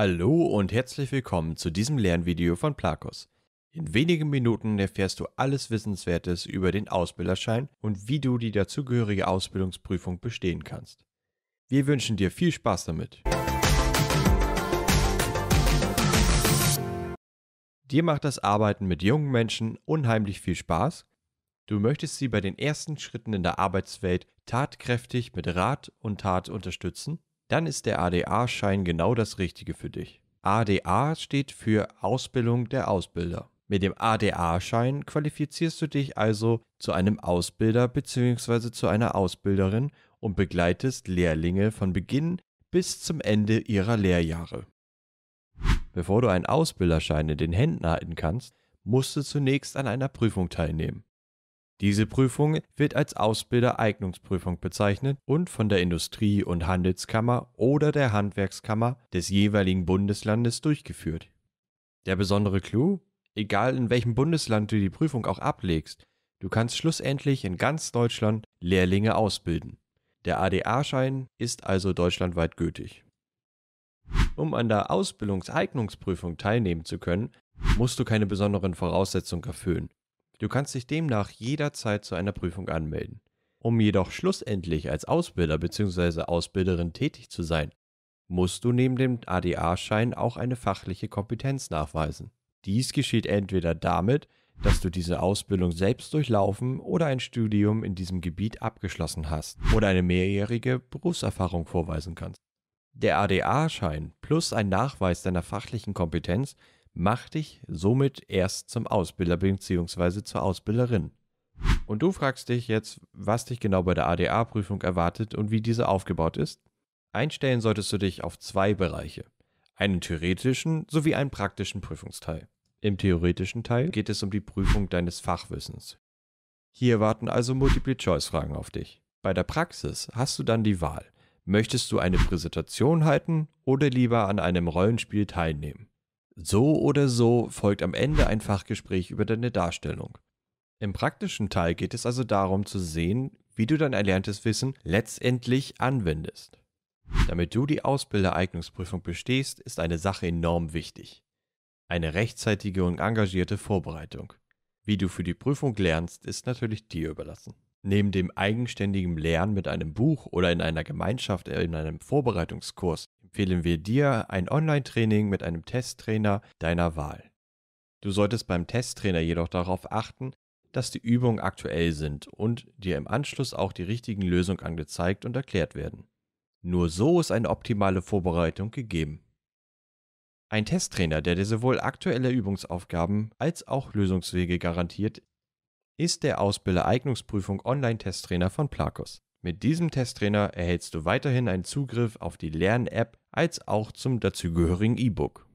Hallo und herzlich willkommen zu diesem Lernvideo von Plakos. In wenigen Minuten erfährst du alles Wissenswertes über den Ausbilderschein und wie du die dazugehörige Ausbildungsprüfung bestehen kannst. Wir wünschen dir viel Spaß damit. Dir macht das Arbeiten mit jungen Menschen unheimlich viel Spaß? Du möchtest sie bei den ersten Schritten in der Arbeitswelt tatkräftig mit Rat und Tat unterstützen? dann ist der ADA-Schein genau das Richtige für dich. ADA steht für Ausbildung der Ausbilder. Mit dem ADA-Schein qualifizierst du dich also zu einem Ausbilder bzw. zu einer Ausbilderin und begleitest Lehrlinge von Beginn bis zum Ende ihrer Lehrjahre. Bevor du einen Ausbilderschein in den Händen halten kannst, musst du zunächst an einer Prüfung teilnehmen. Diese Prüfung wird als Ausbildereignungsprüfung bezeichnet und von der Industrie- und Handelskammer oder der Handwerkskammer des jeweiligen Bundeslandes durchgeführt. Der besondere Clou? Egal in welchem Bundesland du die Prüfung auch ablegst, du kannst schlussendlich in ganz Deutschland Lehrlinge ausbilden. Der ADA-Schein ist also deutschlandweit gültig. Um an der Ausbildungseignungsprüfung teilnehmen zu können, musst du keine besonderen Voraussetzungen erfüllen. Du kannst dich demnach jederzeit zu einer Prüfung anmelden. Um jedoch schlussendlich als Ausbilder bzw. Ausbilderin tätig zu sein, musst du neben dem ADA-Schein auch eine fachliche Kompetenz nachweisen. Dies geschieht entweder damit, dass du diese Ausbildung selbst durchlaufen oder ein Studium in diesem Gebiet abgeschlossen hast oder eine mehrjährige Berufserfahrung vorweisen kannst. Der ADA-Schein plus ein Nachweis deiner fachlichen Kompetenz mach dich somit erst zum Ausbilder bzw. zur Ausbilderin. Und du fragst dich jetzt, was dich genau bei der ADA-Prüfung erwartet und wie diese aufgebaut ist? Einstellen solltest du dich auf zwei Bereiche, einen theoretischen sowie einen praktischen Prüfungsteil. Im theoretischen Teil geht es um die Prüfung deines Fachwissens. Hier warten also Multiple-Choice-Fragen auf dich. Bei der Praxis hast du dann die Wahl. Möchtest du eine Präsentation halten oder lieber an einem Rollenspiel teilnehmen? So oder so folgt am Ende ein Fachgespräch über deine Darstellung. Im praktischen Teil geht es also darum zu sehen, wie du dein erlerntes Wissen letztendlich anwendest. Damit du die Ausbildereignungsprüfung bestehst, ist eine Sache enorm wichtig. Eine rechtzeitige und engagierte Vorbereitung. Wie du für die Prüfung lernst, ist natürlich dir überlassen. Neben dem eigenständigen Lernen mit einem Buch oder in einer Gemeinschaft äh, in einem Vorbereitungskurs empfehlen wir dir ein Online-Training mit einem Testtrainer deiner Wahl. Du solltest beim Testtrainer jedoch darauf achten, dass die Übungen aktuell sind und dir im Anschluss auch die richtigen Lösungen angezeigt und erklärt werden. Nur so ist eine optimale Vorbereitung gegeben. Ein Testtrainer, der dir sowohl aktuelle Übungsaufgaben als auch Lösungswege garantiert, ist der Ausbilder Eignungsprüfung Online-Testtrainer von Plakos. Mit diesem Testtrainer erhältst du weiterhin einen Zugriff auf die Lern-App als auch zum dazugehörigen E-Book.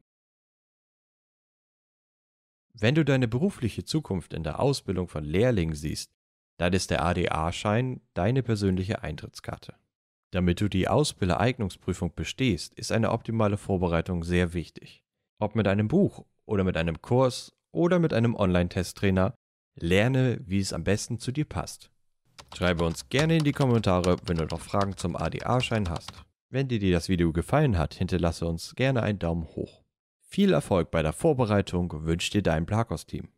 Wenn du deine berufliche Zukunft in der Ausbildung von Lehrlingen siehst, dann ist der ADA-Schein deine persönliche Eintrittskarte. Damit du die Ausbildereignungsprüfung bestehst, ist eine optimale Vorbereitung sehr wichtig. Ob mit einem Buch oder mit einem Kurs oder mit einem Online-Testtrainer, lerne, wie es am besten zu dir passt. Schreibe uns gerne in die Kommentare, wenn du noch Fragen zum ADA-Schein hast. Wenn dir das Video gefallen hat, hinterlasse uns gerne einen Daumen hoch. Viel Erfolg bei der Vorbereitung wünscht dir dein Plakos-Team.